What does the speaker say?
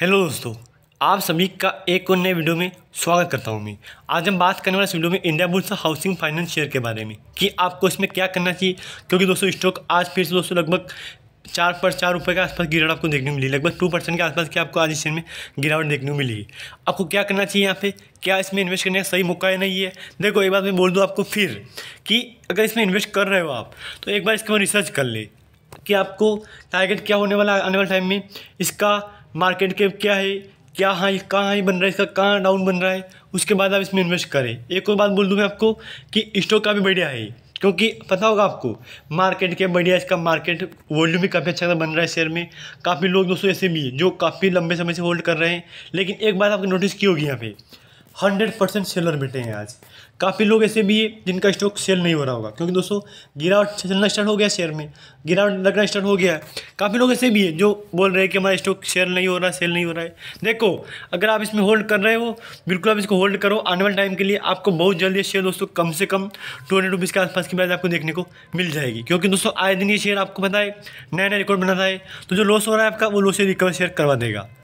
hello दोस्तों आप सभी का एक और नए वीडियो में स्वागत करता हूं मैं आज हम बात करने वाले इस वीडियो में Indiabulls housing finance share के बारे में कि आपको इसमें क्या करना चाहिए क्योंकि दोस्तों स्टॉक आज फिर से दोस्तों लगभग चार पर चार रुपये के आसपास गिरावट आपको देखने को मिली लगभग टू परसेंट के आसपास की आपको आज इस शेयर में गिरावट देखने को मिली आपको क्या करना चाहिए यहाँ पे क्या इसमें इन्वेस्ट करने का सही मौका है नहीं है देखो एक बात मैं बोल दूँ आपको फिर कि अगर इसमें इन्वेस्ट कर रहे हो आप तो एक बार इसके बाद रिसर्च कर ले कि आपको टारगेट क्या होने वाला आने वाले टाइम में इसका मार्केट कैप क्या है क्या हाई कहाँ हाई बन रहा है इसका कहाँ डाउन बन रहा है उसके बाद आप इसमें इन्वेस्ट करें एक और बात बोल दूँ मैं आपको कि स्टॉक काफ़ी बढ़िया है क्योंकि पता होगा आपको मार्केट के बढ़िया इसका मार्केट वॉल्यूम भी काफ़ी अच्छा बन रहा है शेयर में काफ़ी लोग दोस्तों ऐसे भी हैं जो काफ़ी लंबे समय से होल्ड कर रहे हैं लेकिन एक बात आपने नोटिस की होगी यहाँ पे हंड्रेड परसेंट सेलर बैठे हैं आज काफ़ी लोग ऐसे भी हैं जिनका स्टॉक सेल नहीं हो रहा होगा क्योंकि दोस्तों गिरावट चलना स्टार्ट हो गया शेयर में गिरावट लगना स्टार्ट हो गया है काफ़ी लोग ऐसे भी हैं जो बोल रहे हैं कि हमारा स्टॉक सेल नहीं हो रहा सेल नहीं हो रहा है देखो अगर आप इसमें होल्ड कर रहे हो बिल्कुल आप इसको होल्ड करो आने वाले टाइम के लिए आपको बहुत जल्दी शेयर दोस्तों कम से कम टू हंड्रेड रुपीज़ के आसपास की प्राइस आपको देखने को मिल जाएगी क्योंकि दोस्तों आए दिन ये शेयर आपको बताए नया नया रिकॉर्ड बनाता है तो जो लॉस हो रहा है आपका वो लॉस रिकवर शेयर करवा देगा